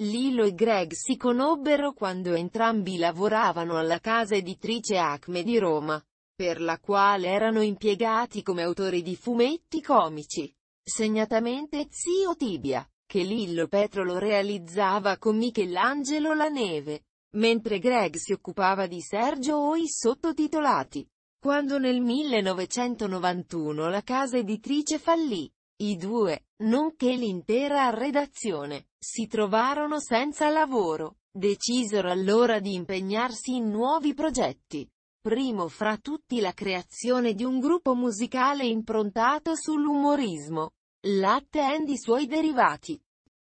Lilo e Greg si conobbero quando entrambi lavoravano alla casa editrice Acme di Roma, per la quale erano impiegati come autori di fumetti comici, segnatamente Zio Tibia, che Lillo Petrolo realizzava con Michelangelo La Neve, mentre Greg si occupava di Sergio o i sottotitolati. Quando nel 1991 la casa editrice fallì, i due, nonché l'intera redazione, si trovarono senza lavoro, decisero allora di impegnarsi in nuovi progetti. Primo fra tutti la creazione di un gruppo musicale improntato sull'umorismo, latte and i suoi derivati.